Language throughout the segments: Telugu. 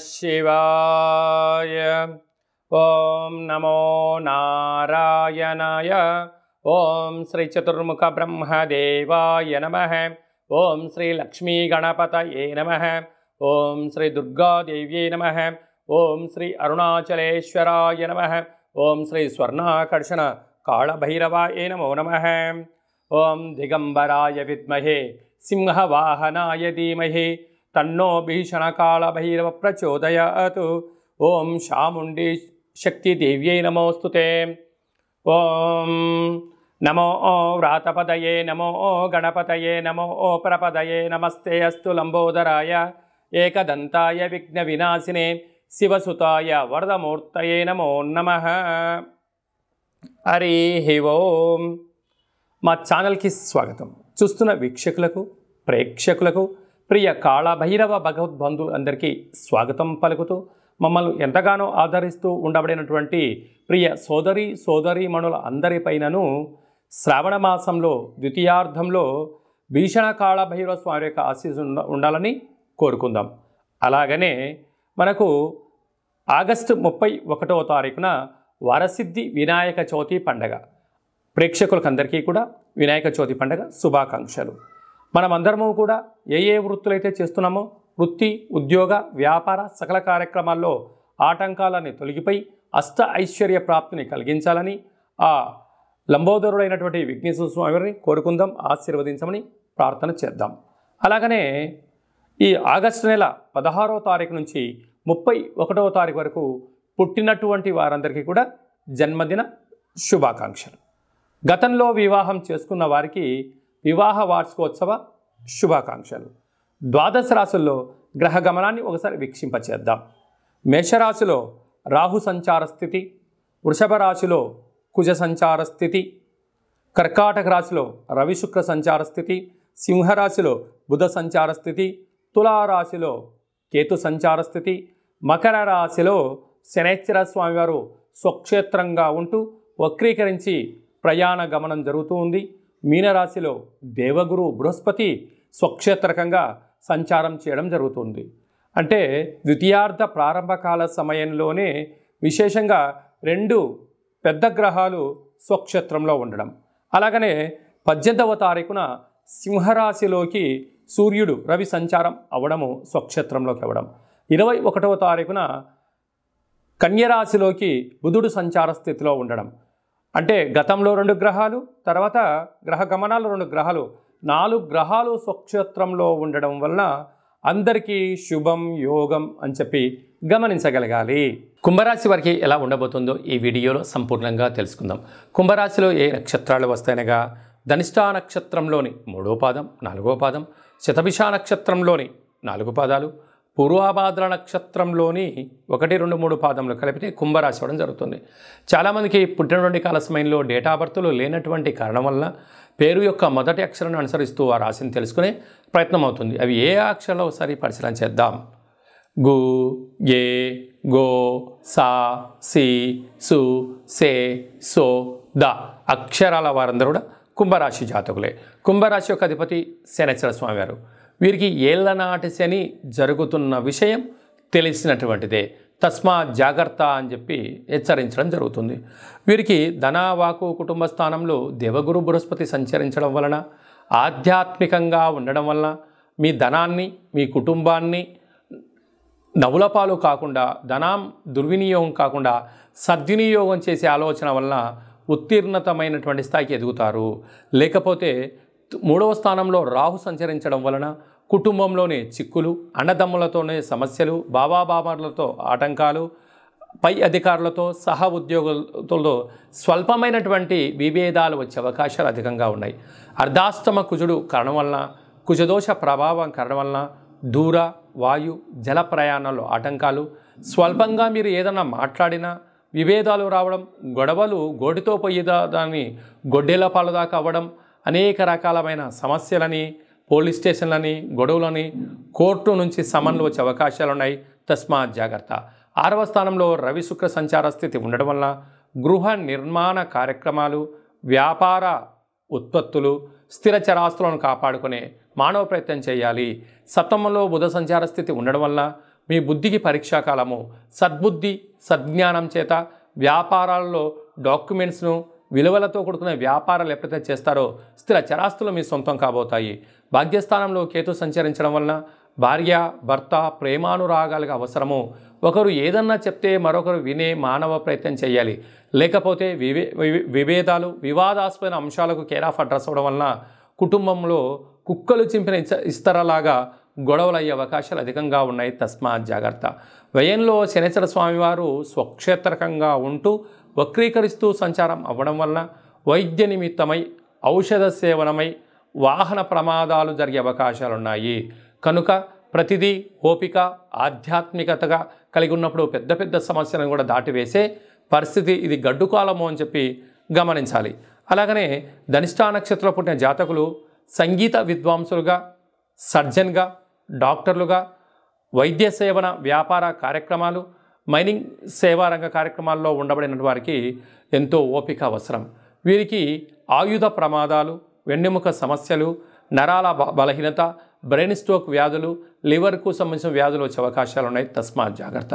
शिवाय ॐ नमो नारायणाय ॐ श्रीचतुर्मुखब्रह्मदेवाय नमः ॐ श्रीलक्ष्मीगणपतये नमः ॐ श्री नमः ॐ श्री अरुणाचलेश्वराय नमः ॐ श्रीस्वर्णाकर्षणकालभैरवायै नमो नमः ॐ दिगम्बराय विद्महे सिंहवाहनाय धीमहि తన్నో భీషణకాళ భైరవ ప్రచోదయాత్ ఓం శాముండి శక్తిదేవ్యై నమోస్తుతే ఓం నమో వ్రాతపదయే నమో గణపతయే నమో ప్రపదయే నమస్తే అస్తు లంబోదరాయ ఏకదంతాయ విఘ్న వినాశినే శివసుతాయ వరదమూర్తయే నమో నమ హరి ఓం మా ఛానల్కి స్వాగతం చూస్తున్న వీక్షకులకు ప్రేక్షకులకు ప్రియ కాళభైరవ భగవద్బంధువులు అందరికీ స్వాగతం పలుకుతూ మమ్మల్ని ఎంతగానో ఆదరిస్తూ ఉండబడినటువంటి ప్రియ సోదరి సోదరి సోదరీమణుల అందరిపైనను శ్రావణ మాసంలో ద్వితీయార్థంలో భీషణ కాళభైరవ స్వామి యొక్క ఆశీస్సు ఉండాలని కోరుకుందాం అలాగనే మనకు ఆగస్టు ముప్పై ఒకటవ తారీఖున వరసిద్ధి వినాయక చవితి పండగ ప్రేక్షకులకు అందరికీ కూడా వినాయక చవితి పండగ శుభాకాంక్షలు మనం అందరము కూడా ఏ ఏ వృత్తులైతే చేస్తున్నామో వృత్తి ఉద్యోగ వ్యాపార సకల కార్యక్రమాల్లో ఆటంకాలని తొలగిపోయి అష్ట ఐశ్వర్య ప్రాప్తిని కలిగించాలని ఆ లంబోదరుడైనటువంటి విఘ్నేశ్వర స్వామివారిని కోరుకుందాం ఆశీర్వదించమని ప్రార్థన చేద్దాం అలాగనే ఈ ఆగస్టు నెల పదహారో తారీఖు నుంచి ముప్పై ఒకటవ తారీఖు వరకు పుట్టినటువంటి వారందరికీ కూడా జన్మదిన శుభాకాంక్షలు గతంలో వివాహం చేసుకున్న వారికి వివాహ వార్షికోత్సవ శుభాకాంక్షలు ద్వాదశ రాశుల్లో గ్రహ గమనాన్ని ఒకసారి వీక్షింపచేద్దాం మేషరాశిలో రాహు సంచార స్థితి వృషభ రాశిలో కుజ సంచార స్థితి కర్కాటక రాశిలో రవి శుక్ర సంచార స్థితి సింహరాశిలో బుధ సంచార స్థితి తులారాశిలో కేతు సంచార స్థితి మకర రాశిలో శనేశ్వర స్వామివారు స్వక్షేత్రంగా ఉంటూ వక్రీకరించి ప్రయాణ గమనం జరుగుతూ ఉంది మీనరాశిలో దేవగురు బృహస్పతి స్వక్షేత్రకంగా సంచారం చేయడం జరుగుతుంది అంటే ద్వితీయార్థ ప్రారంభకాల సమయంలోనే విశేషంగా రెండు పెద్ద గ్రహాలు స్వక్షేత్రంలో ఉండడం అలాగనే పద్దెనిమిదవ తారీఖున సింహరాశిలోకి సూర్యుడు రవి సంచారం అవడము స్వక్షేత్రంలోకి అవ్వడం ఇరవై ఒకటవ తారీఖున కన్యరాశిలోకి బుధుడు సంచార స్థితిలో ఉండడం అంటే గతంలో రెండు గ్రహాలు తర్వాత గ్రహ గమనాలు రెండు గ్రహాలు నాలుగు గ్రహాలు స్వక్షేత్రంలో ఉండడం వలన అందరికీ శుభం యోగం అని చెప్పి గమనించగలగాలి కుంభరాశి వారికి ఎలా ఉండబోతుందో ఈ వీడియోలో సంపూర్ణంగా తెలుసుకుందాం కుంభరాశిలో ఏ నక్షత్రాలు వస్తాయనగా ధనిష్టా నక్షత్రంలోని మూడో పాదం నాలుగో పాదం శతభిషా నక్షత్రంలోని నాలుగు పాదాలు పూర్వాభాద్ర నక్షత్రంలోని ఒకటి రెండు మూడు పాదంలో కలిపితే కుంభరాశి అవ్వడం జరుగుతుంది చాలామందికి పుట్టినటువంటి కాల సమయంలో డేట్ ఆఫ్ బర్త్లు లేనటువంటి కారణం వల్ల పేరు యొక్క మొదటి అక్షరాన్ని అనుసరిస్తూ ఆ రాశిని తెలుసుకునే ప్రయత్నం అవుతుంది అవి ఏ అక్షరాలు ఒకసారి పరిశీలన చేద్దాం గు ఏ గో సా సి సు సే సో ద అక్షరాల వారందరూ కూడా కుంభరాశి జాతకులే కుంభరాశి యొక్క అధిపతి శనేశ్వర స్వామి వారు వీరికి ఏళ్ల నాటి శని జరుగుతున్న విషయం తెలిసినటువంటిదే తస్మా జాగ్రత్త అని చెప్పి హెచ్చరించడం జరుగుతుంది వీరికి ధనావాకు కుటుంబ స్థానంలో దేవగురు బృహస్పతి సంచరించడం వలన ఆధ్యాత్మికంగా ఉండడం వలన మీ ధనాన్ని మీ కుటుంబాన్ని నవులపాలు కాకుండా ధనం దుర్వినియోగం కాకుండా సద్వినియోగం చేసే ఆలోచన వలన ఉత్తీర్ణతమైనటువంటి స్థాయికి ఎదుగుతారు లేకపోతే మూడవ స్థానంలో రాహు సంచరించడం వలన కుటుంబంలోనే చిక్కులు అన్నదమ్ములతోనే సమస్యలు బాబాబామర్లతో ఆటంకాలు పై అధికారులతో సహా ఉద్యోగులతో స్వల్పమైనటువంటి విభేదాలు వచ్చే అవకాశాలు అధికంగా ఉన్నాయి అర్ధాస్తమ కుజుడు కారణం వలన కుజదోష ప్రభావం కారణం వలన దూర వాయు జల ప్రయాణాలు ఆటంకాలు స్వల్పంగా మీరు ఏదైనా మాట్లాడినా విభేదాలు రావడం గొడవలు గోడితో పోయేదాన్ని గొడ్డెల పాలదాకా దాకా అవ్వడం అనేక రకాలమైన సమస్యలని పోలీస్ స్టేషన్లని గొడవలని కోర్టు నుంచి సమన్లు వచ్చే అవకాశాలు ఉన్నాయి తస్మాత్ జాగ్రత్త ఆరవ స్థానంలో రవి శుక్ర సంచార స్థితి ఉండడం వల్ల గృహ నిర్మాణ కార్యక్రమాలు వ్యాపార ఉత్పత్తులు స్థిర చరాస్తులను కాపాడుకునే మానవ ప్రయత్నం చేయాలి సప్తమంలో బుధ సంచార స్థితి ఉండడం వల్ల మీ బుద్ధికి కాలము సద్బుద్ధి సద్జ్ఞానం చేత వ్యాపారాల్లో డాక్యుమెంట్స్ను విలువలతో కూడుకున్న వ్యాపారాలు ఎప్పుడైతే చేస్తారో స్థిర చరాస్తులు మీ సొంతం కాబోతాయి భాగ్యస్థానంలో కేతు సంచరించడం వలన భార్య భర్త ప్రేమానురాగాలకు అవసరము ఒకరు ఏదన్నా చెప్తే మరొకరు వినే మానవ ప్రయత్నం చేయాలి లేకపోతే వివే విభేదాలు వివాదాస్పద అంశాలకు కేరాఫ్ అడ్రస్ అవ్వడం వలన కుటుంబంలో కుక్కలు చింపిన ఇస్తరలాగా గొడవలు అయ్యే అవకాశాలు అధికంగా ఉన్నాయి తస్మాత్ జాగ్రత్త వ్యయంలో శనిచర స్వామివారు స్వక్షేత్రకంగా ఉంటూ వక్రీకరిస్తూ సంచారం అవ్వడం వలన వైద్య నిమిత్తమై ఔషధ సేవనమై వాహన ప్రమాదాలు జరిగే అవకాశాలున్నాయి కనుక ప్రతిదీ ఓపిక ఆధ్యాత్మికతగా కలిగి ఉన్నప్పుడు పెద్ద పెద్ద సమస్యలను కూడా దాటివేసే పరిస్థితి ఇది గడ్డుకాలము అని చెప్పి గమనించాలి అలాగనే ధనిష్టా నక్షత్రంలో పుట్టిన జాతకులు సంగీత విద్వాంసులుగా సర్జన్గా డాక్టర్లుగా వైద్య సేవన వ్యాపార కార్యక్రమాలు మైనింగ్ సేవారంగ కార్యక్రమాల్లో ఉండబడిన వారికి ఎంతో ఓపిక అవసరం వీరికి ఆయుధ ప్రమాదాలు వెన్నెముక సమస్యలు నరాల బలహీనత బ్రెయిన్ స్ట్రోక్ వ్యాధులు లివర్కు సంబంధించిన వ్యాధులు వచ్చే అవకాశాలు ఉన్నాయి తస్మాత్ జాగ్రత్త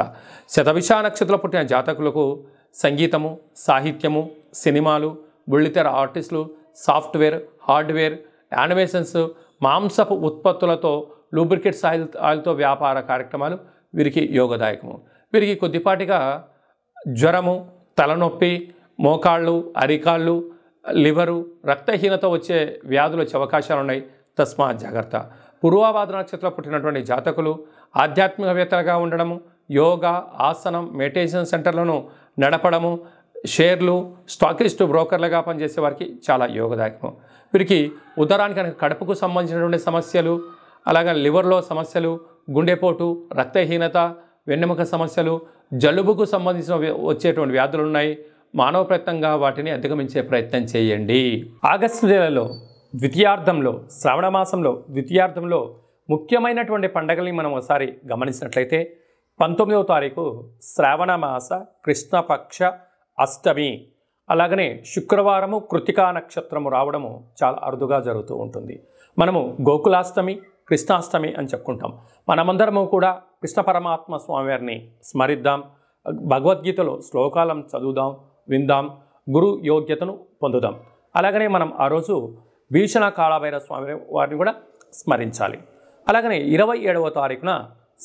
శతవిషా నక్షత్రంలో పుట్టిన జాతకులకు సంగీతము సాహిత్యము సినిమాలు బుల్లితెర ఆర్టిస్టులు సాఫ్ట్వేర్ హార్డ్వేర్ యానిమేషన్స్ మాంసపు ఉత్పత్తులతో లూబ్రికెట్స్ ఆయిల్ ఆయిల్తో వ్యాపార కార్యక్రమాలు వీరికి యోగదాయకము వీరికి కొద్దిపాటిగా జ్వరము తలనొప్పి మోకాళ్ళు అరికాళ్ళు లివరు రక్తహీనత వచ్చే వ్యాధులు వచ్చే అవకాశాలు ఉన్నాయి తస్మాత్ జాగ్రత్త పూర్వాబాద నక్షత్రంలో పుట్టినటువంటి జాతకులు ఆధ్యాత్మికవేత్తలుగా ఉండడము యోగా ఆసనం మెడిటేషన్ సెంటర్లను నడపడము షేర్లు స్టాకిస్టు బ్రోకర్లుగా పనిచేసే వారికి చాలా యోగదాయకం వీరికి ఉదరానికి కనుక కడుపుకు సంబంధించినటువంటి సమస్యలు అలాగే లివర్లో సమస్యలు గుండెపోటు రక్తహీనత వెన్నెముక సమస్యలు జలుబుకు సంబంధించిన వచ్చేటువంటి వ్యాధులు ఉన్నాయి మానవ ప్రయత్నంగా వాటిని అధిగమించే ప్రయత్నం చేయండి ఆగస్టు నెలలో ద్వితీయార్థంలో శ్రావణ మాసంలో ద్వితీయార్థంలో ముఖ్యమైనటువంటి పండగల్ని మనం ఒకసారి గమనించినట్లయితే పంతొమ్మిదవ తారీఖు శ్రావణ మాస కృష్ణపక్ష అష్టమి అలాగనే శుక్రవారము కృతికా నక్షత్రము రావడము చాలా అరుదుగా జరుగుతూ ఉంటుంది మనము గోకులాష్టమి కృష్ణాష్టమి అని చెప్పుకుంటాం మనమందరము కూడా కృష్ణ పరమాత్మ స్వామివారిని స్మరిద్దాం భగవద్గీతలో శ్లోకాలను చదువుదాం విందాం గురు యోగ్యతను పొందుదాం అలాగనే మనం ఆ రోజు భీషణ కాళభైర స్వామి వారిని కూడా స్మరించాలి అలాగనే ఇరవై ఏడవ తారీఖున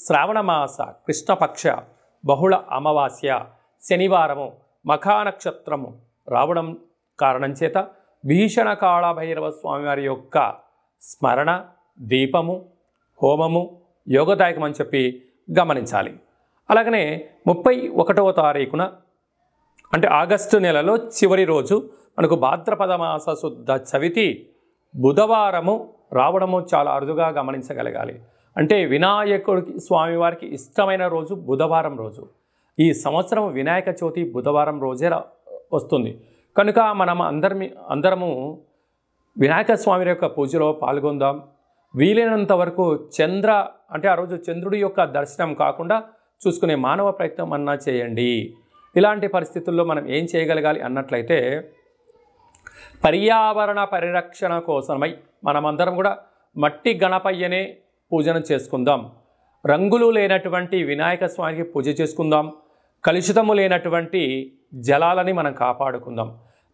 శ్రావణ మాస కృష్ణపక్ష బహుళ అమావాస్య శనివారము నక్షత్రము రావడం కారణం చేత భీషణ కాళభైరవ స్వామివారి యొక్క స్మరణ దీపము హోమము యోగదాయకం అని చెప్పి గమనించాలి అలాగనే ముప్పై ఒకటవ తారీఖున అంటే ఆగస్టు నెలలో చివరి రోజు మనకు భాద్రపద మాస శుద్ధ చవితి బుధవారము రావడము చాలా అరుదుగా గమనించగలగాలి అంటే వినాయకుడికి స్వామివారికి ఇష్టమైన రోజు బుధవారం రోజు ఈ సంవత్సరం వినాయక చవితి బుధవారం రోజే వస్తుంది కనుక మనం అందరి అందరము వినాయక స్వామి యొక్క పూజలో పాల్గొందాం వీలైనంత వరకు చంద్ర అంటే ఆ రోజు చంద్రుడి యొక్క దర్శనం కాకుండా చూసుకునే మానవ ప్రయత్నం అన్నా చేయండి ఇలాంటి పరిస్థితుల్లో మనం ఏం చేయగలగాలి అన్నట్లయితే పర్యావరణ పరిరక్షణ కోసమై మనమందరం కూడా మట్టి గణపయ్యనే పూజన చేసుకుందాం రంగులు లేనటువంటి వినాయక స్వామికి పూజ చేసుకుందాం కలుషితము లేనటువంటి జలాలని మనం కాపాడుకుందాం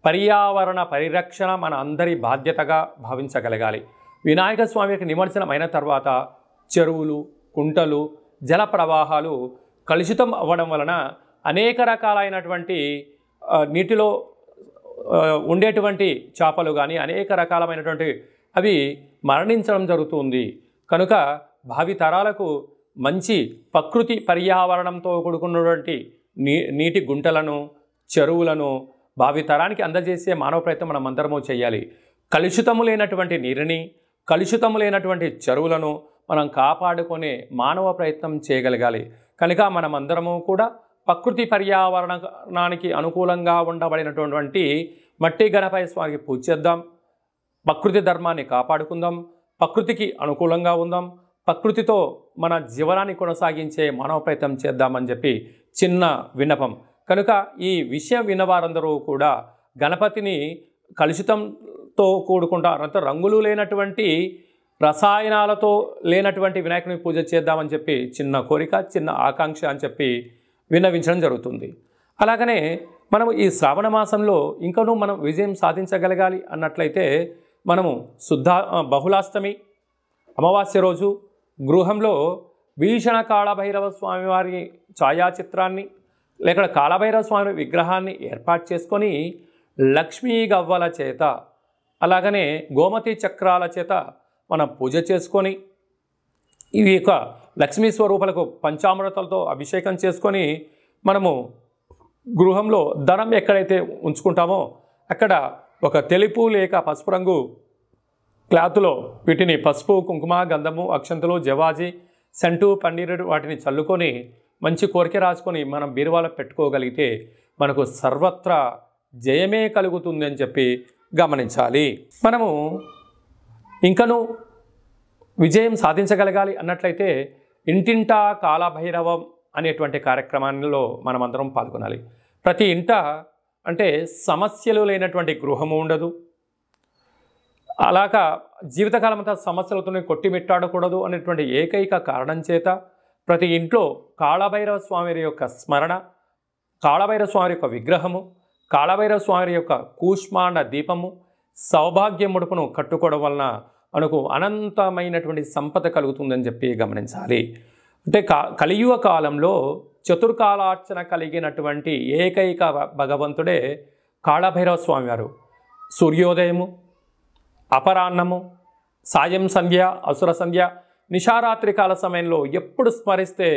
పర్యావరణ పరిరక్షణ మన అందరి బాధ్యతగా భావించగలగాలి వినాయక స్వామి యొక్క నిమజ్జనం అయిన తర్వాత చెరువులు కుంటలు జల ప్రవాహాలు కలుషితం అవ్వడం వలన అనేక రకాలైనటువంటి నీటిలో ఉండేటువంటి చేపలు కానీ అనేక రకాలమైనటువంటి అవి మరణించడం జరుగుతుంది కనుక భావితరాలకు మంచి ప్రకృతి పర్యావరణంతో కూడుకున్నటువంటి నీ నీటి గుంటలను చెరువులను భావితరానికి అందజేసే మానవ ప్రయత్నం మనం అందరము చేయాలి కలుషితము లేనటువంటి నీరుని కలుషితం లేనటువంటి చెరువులను మనం కాపాడుకునే మానవ ప్రయత్నం చేయగలగాలి కనుక మనమందరము కూడా ప్రకృతి పర్యావరణానికి అనుకూలంగా ఉండబడినటువంటి మట్టి గణపై స్వామికి పూజ చేద్దాం ప్రకృతి ధర్మాన్ని కాపాడుకుందాం ప్రకృతికి అనుకూలంగా ఉందాం ప్రకృతితో మన జీవనాన్ని కొనసాగించే మానవ ప్రయత్నం చేద్దామని చెప్పి చిన్న విన్నపం కనుక ఈ విషయం విన్న వారందరూ కూడా గణపతిని కలుషితం రంగులతో కూడుకుంటారు అంటే రంగులు లేనటువంటి రసాయనాలతో లేనటువంటి వినాయకుని పూజ చేద్దామని చెప్పి చిన్న కోరిక చిన్న ఆకాంక్ష అని చెప్పి విన్నవించడం జరుగుతుంది అలాగనే మనము ఈ శ్రావణ మాసంలో ఇంకనూ మనం విజయం సాధించగలగాలి అన్నట్లయితే మనము శుద్ధ బహుళాష్టమి అమావాస్య రోజు గృహంలో భీషణ కాళభైరవ స్వామివారి ఛాయాచిత్రాన్ని లేక కాళభైరవ స్వామి విగ్రహాన్ని ఏర్పాటు చేసుకొని లక్ష్మీ గవ్వల చేత అలాగనే గోమతి చక్రాల చేత మనం పూజ చేసుకొని ఇవి యొక్క లక్ష్మీ స్వరూపాలకు పంచామృతలతో అభిషేకం చేసుకొని మనము గృహంలో ధనం ఎక్కడైతే ఉంచుకుంటామో అక్కడ ఒక తెలుపు లేక పసుపు రంగు క్లాత్లో వీటిని పసుపు కుంకుమ గంధము అక్షంతలు జవాజీ సెంటు పన్నీరు వాటిని చల్లుకొని మంచి కోరిక రాసుకొని మనం బీరువాలో పెట్టుకోగలిగితే మనకు సర్వత్రా జయమే కలుగుతుందని చెప్పి గమనించాలి మనము ఇంకను విజయం సాధించగలగాలి అన్నట్లయితే ఇంటింటా కాలభైరవం అనేటువంటి కార్యక్రమాల్లో మనమందరం పాల్గొనాలి ప్రతి ఇంట అంటే సమస్యలు లేనటువంటి గృహము ఉండదు అలాగా జీవితకాలం అంతా సమస్యలతోనే కొట్టిమిట్టాడకూడదు అనేటువంటి ఏకైక కారణం చేత ప్రతి ఇంట్లో కాళభైరవ స్వామి యొక్క స్మరణ కాళభైరవ స్వామి యొక్క విగ్రహము కాళభైరవ స్వామి యొక్క కూష్మాండ దీపము సౌభాగ్య ముడుపును కట్టుకోవడం వలన మనకు అనంతమైనటువంటి సంపద కలుగుతుందని చెప్పి గమనించాలి అంటే కలియుగ కాలంలో చతుర్కాలార్చన కలిగినటువంటి ఏకైక భగవంతుడే కాళభైరవ స్వామివారు సూర్యోదయము అపరాన్నము సాయం సంధ్య అసుర సంధ్య నిషారాత్రి కాల సమయంలో ఎప్పుడు స్మరిస్తే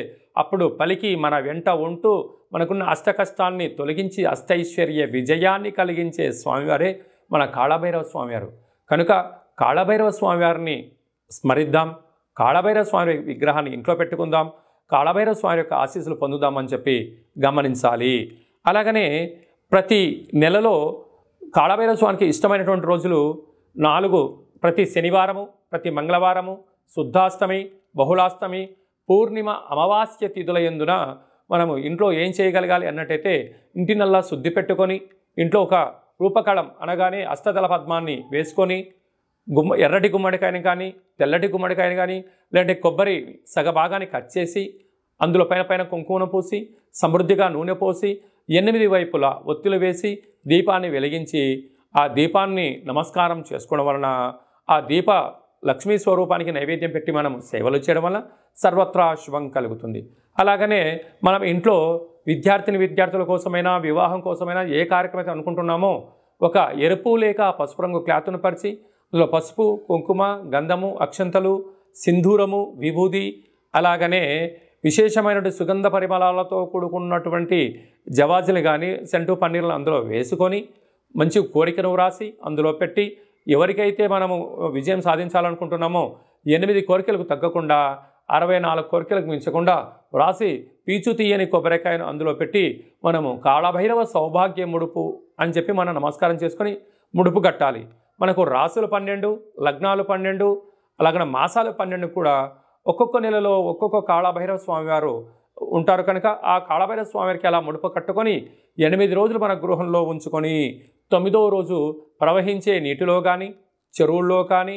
అప్పుడు పలికి మన వెంట ఉంటూ మనకున్న అష్టకష్టాల్ని తొలగించి అష్టైశ్వర్య విజయాన్ని కలిగించే స్వామివారే మన కాళభైరవ స్వామివారు కనుక కాళభైరవ స్వామివారిని స్మరిద్దాం కాళభైరవ స్వామి విగ్రహాన్ని ఇంట్లో పెట్టుకుందాం కాళభైరవ స్వామి యొక్క ఆశీస్సులు పొందుదామని చెప్పి గమనించాలి అలాగనే ప్రతి నెలలో కాళభైరవ స్వామికి ఇష్టమైనటువంటి రోజులు నాలుగు ప్రతి శనివారము ప్రతి మంగళవారము శుద్ధాష్టమి బహుళాష్టమి పూర్ణిమ అమావాస్య తిథులయందున మనము ఇంట్లో ఏం చేయగలగాలి అన్నట్టయితే ఇంటినల్లా శుద్ధి పెట్టుకొని ఇంట్లో ఒక రూపకళం అనగానే అష్టదళ పద్మాన్ని వేసుకొని గుమ్మ ఎర్రటి గుమ్మడికాయని కానీ తెల్లటి గుమ్మడికాయని కానీ లేదంటే కొబ్బరి సగభాగాన్ని కట్ చేసి అందులో పైన పైన కుంకుమను పూసి సమృద్ధిగా నూనె పోసి ఎనిమిది వైపులా ఒత్తిలు వేసి దీపాన్ని వెలిగించి ఆ దీపాన్ని నమస్కారం చేసుకోవడం వలన ఆ దీప లక్ష్మీ స్వరూపానికి నైవేద్యం పెట్టి మనం సేవలు చేయడం వల్ల సర్వత్రా శుభం కలుగుతుంది అలాగనే మనం ఇంట్లో విద్యార్థిని విద్యార్థుల కోసమైనా వివాహం కోసమైనా ఏ కార్యక్రమం అయితే అనుకుంటున్నామో ఒక ఎరుపు లేక పసుపు రంగు క్లాత్ను పరిచి అందులో పసుపు కుంకుమ గంధము అక్షంతలు సింధూరము విభూది అలాగనే విశేషమైనటువంటి సుగంధ పరిమళాలతో కూడుకున్నటువంటి జవాజులు కానీ సెంటు పన్నీర్లు అందులో వేసుకొని మంచి కోరికను వ్రాసి అందులో పెట్టి ఎవరికైతే మనము విజయం సాధించాలనుకుంటున్నామో ఎనిమిది కోరికలకు తగ్గకుండా అరవై నాలుగు కోరికలకు మించకుండా వ్రాసి పీచు తీయని కొబ్బరికాయను అందులో పెట్టి మనము కాళభైరవ సౌభాగ్య ముడుపు అని చెప్పి మనం నమస్కారం చేసుకొని ముడుపు కట్టాలి మనకు రాసులు పన్నెండు లగ్నాలు పన్నెండు లగ్న మాసాలు పన్నెండు కూడా ఒక్కొక్క నెలలో ఒక్కొక్క కాళభైరవ స్వామివారు ఉంటారు కనుక ఆ కాళభైరవ స్వామివారికి అలా ముడుపు కట్టుకొని ఎనిమిది రోజులు మన గృహంలో ఉంచుకొని తొమ్మిదవ రోజు ప్రవహించే నీటిలో కానీ చెరువుల్లో కానీ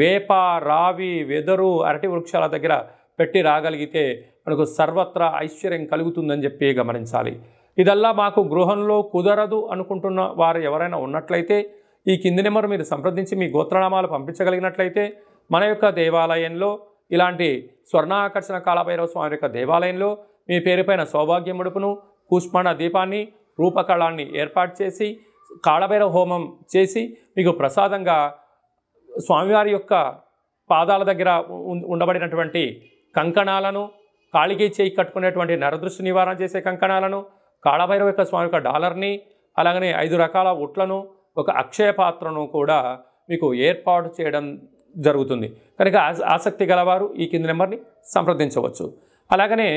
వేప రావి వెదరు అరటి వృక్షాల దగ్గర పెట్టి రాగలిగితే మనకు సర్వత్రా ఐశ్వర్యం కలుగుతుందని చెప్పి గమనించాలి ఇదల్లా మాకు గృహంలో కుదరదు అనుకుంటున్న వారు ఎవరైనా ఉన్నట్లయితే ఈ కింది నెంబర్ మీరు సంప్రదించి మీ గోత్రనామాలు పంపించగలిగినట్లయితే మన యొక్క దేవాలయంలో ఇలాంటి స్వర్ణాకర్షణ కాలభైరవ స్వామి యొక్క దేవాలయంలో మీ పేరుపైన సౌభాగ్యముడుపును ముడుపును కూష్మాణ దీపాన్ని రూపకళాన్ని ఏర్పాటు చేసి కాళభైరవ హోమం చేసి మీకు ప్రసాదంగా స్వామివారి యొక్క పాదాల దగ్గర ఉండబడినటువంటి కంకణాలను కాళికి చేయి కట్టుకునేటువంటి నరదృష్టి నివారణ చేసే కంకణాలను కాళభైరవ యొక్క స్వామి యొక్క డాలర్ని అలాగనే ఐదు రకాల ఉట్లను ఒక అక్షయ పాత్రను కూడా మీకు ఏర్పాటు చేయడం జరుగుతుంది కనుక ఆసక్తి గలవారు ఈ కింది నెంబర్ని సంప్రదించవచ్చు అలాగనే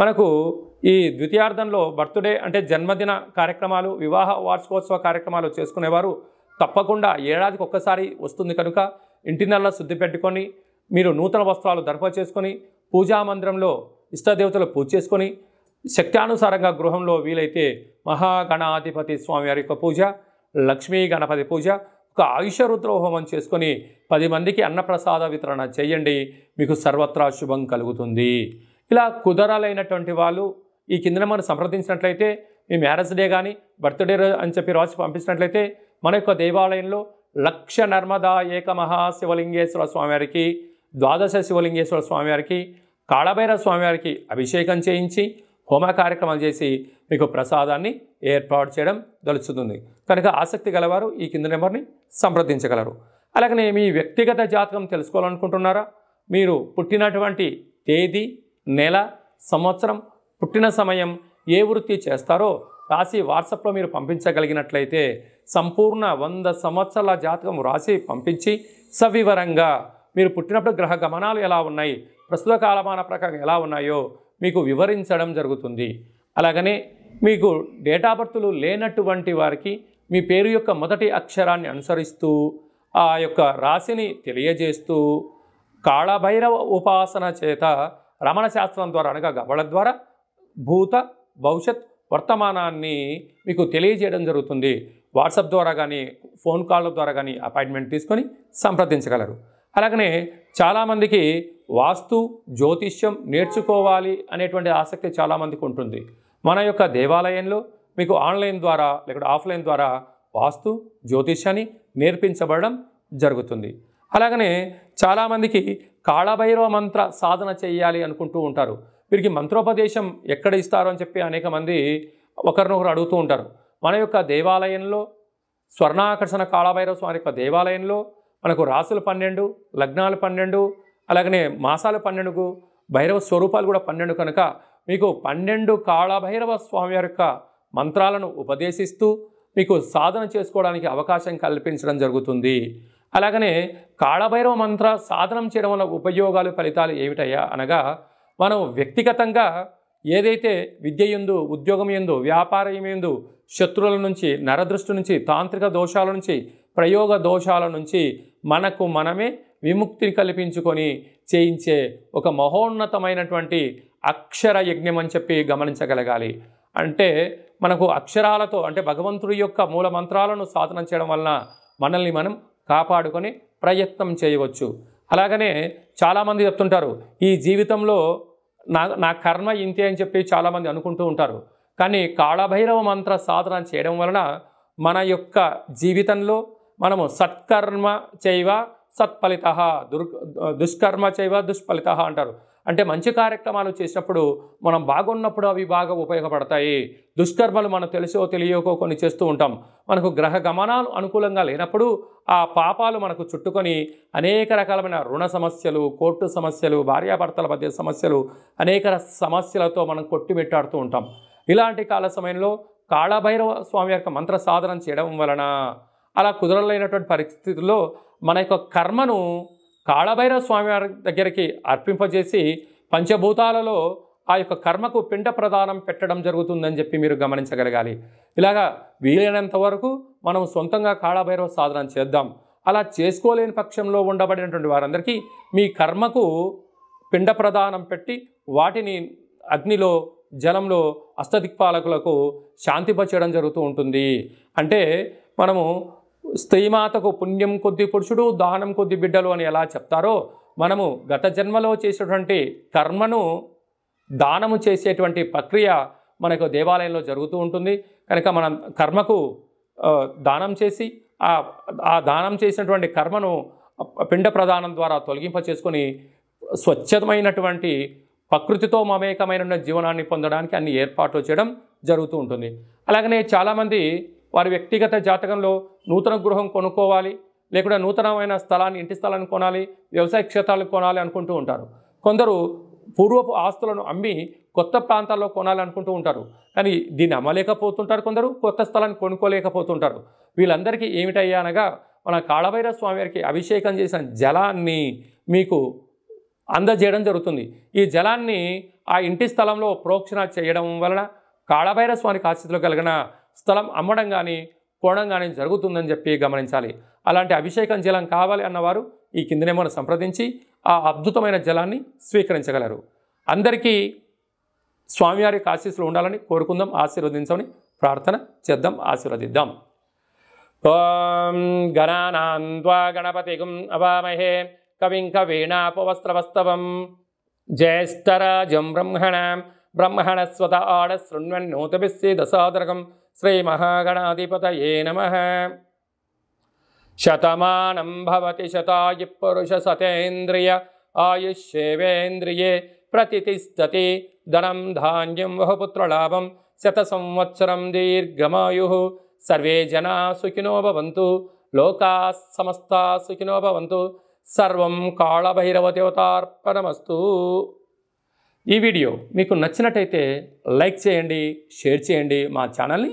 మనకు ఈ ద్వితీయార్థంలో బర్త్డే అంటే జన్మదిన కార్యక్రమాలు వివాహ వార్షికోత్సవ కార్యక్రమాలు చేసుకునేవారు తప్పకుండా ఏడాదికి ఒక్కసారి వస్తుంది కనుక ఇంటి నెలలో శుద్ధి పెట్టుకొని మీరు నూతన వస్త్రాలు దర్ప చేసుకొని పూజా మందిరంలో ఇష్టదేవతలు పూజ చేసుకొని శక్త్యానుసారంగా గృహంలో వీలైతే మహాగణాధిపతి స్వామివారి యొక్క పూజ లక్ష్మీ గణపతి పూజ ఒక ఆయుష రుద్రహోమం చేసుకొని పది మందికి అన్నప్రసాద వితరణ చేయండి మీకు సర్వత్రా శుభం కలుగుతుంది ఇలా కుదరలైనటువంటి వాళ్ళు ఈ కింద మనం సంప్రదించినట్లయితే మీ మ్యారేజ్ డే కానీ బర్త్డే అని చెప్పి రాసి పంపించినట్లయితే మన యొక్క దేవాలయంలో లక్ష నర్మదా ఏకమహా శివలింగేశ్వర స్వామివారికి ద్వాదశ శివలింగేశ్వర స్వామివారికి కాళభైర స్వామివారికి అభిషేకం చేయించి హోమ కార్యక్రమాలు చేసి మీకు ప్రసాదాన్ని ఏర్పాటు చేయడం దలుచుతుంది కనుక ఆసక్తి గలవారు ఈ కింద నెంబర్ని సంప్రదించగలరు అలాగనే మీ వ్యక్తిగత జాతకం తెలుసుకోవాలనుకుంటున్నారా మీరు పుట్టినటువంటి తేదీ నెల సంవత్సరం పుట్టిన సమయం ఏ వృత్తి చేస్తారో రాసి వాట్సాప్లో మీరు పంపించగలిగినట్లయితే సంపూర్ణ వంద సంవత్సరాల జాతకం రాసి పంపించి సవివరంగా మీరు పుట్టినప్పుడు గ్రహ గమనాలు ఎలా ఉన్నాయి ప్రస్తుత కాలమాన ప్రకారం ఎలా ఉన్నాయో మీకు వివరించడం జరుగుతుంది అలాగనే మీకు డేట్ ఆఫ్ బర్త్లు లేనటువంటి వారికి మీ పేరు యొక్క మొదటి అక్షరాన్ని అనుసరిస్తూ ఆ యొక్క రాశిని తెలియజేస్తూ కాళభైరవ ఉపాసన చేత రమణ శాస్త్రం ద్వారా అనగా గబళ ద్వారా భూత భవిష్యత్ వర్తమానాన్ని మీకు తెలియజేయడం జరుగుతుంది వాట్సాప్ ద్వారా కానీ ఫోన్ కాల్ ద్వారా కానీ అపాయింట్మెంట్ తీసుకొని సంప్రదించగలరు అలాగనే చాలామందికి వాస్తు జ్యోతిష్యం నేర్చుకోవాలి అనేటువంటి ఆసక్తి చాలామందికి ఉంటుంది మన యొక్క దేవాలయంలో మీకు ఆన్లైన్ ద్వారా లేకపోతే ఆఫ్లైన్ ద్వారా వాస్తు జ్యోతిష్యాన్ని నేర్పించబడడం జరుగుతుంది అలాగనే చాలామందికి కాళభైరవ మంత్ర సాధన చేయాలి అనుకుంటూ ఉంటారు వీరికి మంత్రోపదేశం ఎక్కడ ఇస్తారో అని చెప్పి అనేక మంది ఒకరినొకరు అడుగుతూ ఉంటారు మన యొక్క దేవాలయంలో స్వర్ణాకర్షణ కాళభైరవ స్వామి యొక్క దేవాలయంలో మనకు రాసులు పన్నెండు లగ్నాలు పన్నెండు అలాగనే మాసాలు పన్నెండుకు భైరవ స్వరూపాలు కూడా పన్నెండు కనుక మీకు పన్నెండు కాళభైరవ స్వామి యొక్క మంత్రాలను ఉపదేశిస్తూ మీకు సాధన చేసుకోవడానికి అవకాశం కల్పించడం జరుగుతుంది అలాగనే కాళభైరవ మంత్ర సాధనం చేయడం వల్ల ఉపయోగాలు ఫలితాలు ఏమిటయ్యా అనగా మనం వ్యక్తిగతంగా ఏదైతే విద్య ఎందు ఉద్యోగం ఎందు వ్యాపారం ఎందు శత్రువుల నుంచి నరదృష్టి నుంచి తాంత్రిక దోషాల నుంచి ప్రయోగ దోషాల నుంచి మనకు మనమే విముక్తిని కల్పించుకొని చేయించే ఒక మహోన్నతమైనటువంటి అక్షర యజ్ఞం అని చెప్పి గమనించగలగాలి అంటే మనకు అక్షరాలతో అంటే భగవంతుడి యొక్క మూల మంత్రాలను సాధన చేయడం వలన మనల్ని మనం కాపాడుకొని ప్రయత్నం చేయవచ్చు అలాగనే చాలామంది చెప్తుంటారు ఈ జీవితంలో నా నా కర్మ ఇంతే అని చెప్పి చాలామంది అనుకుంటూ ఉంటారు కానీ కాళభైరవ మంత్ర సాధన చేయడం వలన మన యొక్క జీవితంలో మనము సత్కర్మ చేయవ సత్ఫలిత దుర్ దుష్కర్మ చేయవ దుష్ఫలిత అంటారు అంటే మంచి కార్యక్రమాలు చేసినప్పుడు మనం బాగున్నప్పుడు అవి బాగా ఉపయోగపడతాయి దుష్కర్మలు మనం తెలిసో తెలియకో కొన్ని చేస్తూ ఉంటాం మనకు గ్రహ గమనాలు అనుకూలంగా లేనప్పుడు ఆ పాపాలు మనకు చుట్టుకొని అనేక రకాలమైన రుణ సమస్యలు కోర్టు సమస్యలు భార్యాభర్తల మధ్య సమస్యలు అనేక సమస్యలతో మనం కొట్టిమిట్టాడుతూ ఉంటాం ఇలాంటి కాల సమయంలో కాళభైరవ స్వామి యొక్క మంత్ర సాధనం చేయడం వలన అలా కుదరలేనటువంటి పరిస్థితుల్లో మన యొక్క కర్మను కాళభైరవ స్వామివారి దగ్గరికి అర్పింపజేసి పంచభూతాలలో ఆ యొక్క కర్మకు పిండ ప్రదానం పెట్టడం జరుగుతుందని చెప్పి మీరు గమనించగలగాలి ఇలాగా వీలైనంత వరకు మనం సొంతంగా కాళభైరవ సాధన చేద్దాం అలా చేసుకోలేని పక్షంలో ఉండబడినటువంటి వారందరికీ మీ కర్మకు పిండ ప్రదానం పెట్టి వాటిని అగ్నిలో జలంలో అస్తదిక్పాలకులకు శాంతింపచేయడం జరుగుతూ ఉంటుంది అంటే మనము స్త్రీమాతకు పుణ్యం కొద్ది పురుషుడు దానం కొద్ది బిడ్డలు అని ఎలా చెప్తారో మనము గత జన్మలో చేసేటువంటి కర్మను దానము చేసేటువంటి ప్రక్రియ మనకు దేవాలయంలో జరుగుతూ ఉంటుంది కనుక మనం కర్మకు దానం చేసి ఆ దానం చేసినటువంటి కర్మను పిండ ప్రదానం ద్వారా తొలగింప చేసుకొని స్వచ్ఛమైనటువంటి ప్రకృతితో మమేకమైన జీవనాన్ని పొందడానికి అన్ని ఏర్పాట్లు చేయడం జరుగుతూ ఉంటుంది అలాగనే చాలామంది వారి వ్యక్తిగత జాతకంలో నూతన గృహం కొనుక్కోవాలి లేకుండా నూతనమైన స్థలాన్ని ఇంటి స్థలాన్ని కొనాలి వ్యవసాయ క్షేత్రాలను కొనాలి అనుకుంటూ ఉంటారు కొందరు పూర్వపు ఆస్తులను అమ్మి కొత్త ప్రాంతాల్లో కొనాలి అనుకుంటూ ఉంటారు కానీ దీన్ని అమ్మలేకపోతుంటారు కొందరు కొత్త స్థలాన్ని కొనుక్కోలేకపోతుంటారు వీళ్ళందరికీ ఏమిటయ్యా అనగా మన కాళభైరవ స్వామివారికి అభిషేకం చేసిన జలాన్ని మీకు అందజేయడం జరుగుతుంది ఈ జలాన్ని ఆ ఇంటి స్థలంలో ప్రోక్షణ చేయడం వలన కాళభైరవ స్వామికి ఆశితులు కలిగిన స్థలం అమ్మడం కానీ కొనడం కానీ జరుగుతుందని చెప్పి గమనించాలి అలాంటి అభిషేకం జలం కావాలి అన్నవారు ఈ కిందనేమోను సంప్రదించి ఆ అద్భుతమైన జలాన్ని స్వీకరించగలరు అందరికీ స్వామివారి ఆశీస్సులు ఉండాలని కోరుకుందాం ఆశీర్వదించమని ప్రార్థన చేద్దాం ఆశీర్వదిద్దాం ఓం గణానాన్వా గణపతిగుం అవామహే కవిం కవీణాపవస్త్రవస్తవం జ్యేష్ఠరాజం బ్రహ్మణ బ్రహ్మణస్వత ఆడ శృణ్వన్నోతభిస్సే దశాదరకం శ్రీ మహాగణాధిపతయే శతమానం భవతి శతాయు పురుష సతేంద్రియ ఆయుష్యేంద్రియే ప్రతిష్టతి ధనం ధాన్యం బహుపుత్రలాభం శత సంవత్సరం దీర్ఘమాయు సర్వే జనా సుఖినోభవంతు లోకా సమస్త సుఖినోభవంతు సర్వం కాళభైరవ దేవతార్పణమస్తు ఈ వీడియో మీకు నచ్చినట్టయితే లైక్ చేయండి షేర్ చేయండి మా ఛానల్ని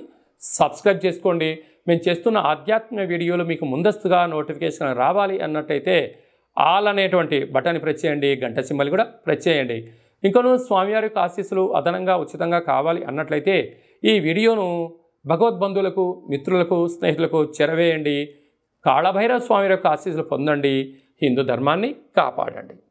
సబ్స్క్రైబ్ చేసుకోండి మేము చేస్తున్న ఆధ్యాత్మిక వీడియోలు మీకు ముందస్తుగా నోటిఫికేషన్ రావాలి అన్నట్టయితే ఆల్ అనేటువంటి బటన్ ప్రెస్ చేయండి గంట సింబల్ కూడా ప్రెస్ చేయండి ఇంకను స్వామివారి యొక్క ఆశీస్సులు అదనంగా ఉచితంగా కావాలి అన్నట్లయితే ఈ వీడియోను భగవద్బంధువులకు మిత్రులకు స్నేహితులకు చెరవేయండి కాళభైరవ స్వామి యొక్క ఆశీస్సులు పొందండి హిందూ ధర్మాన్ని కాపాడండి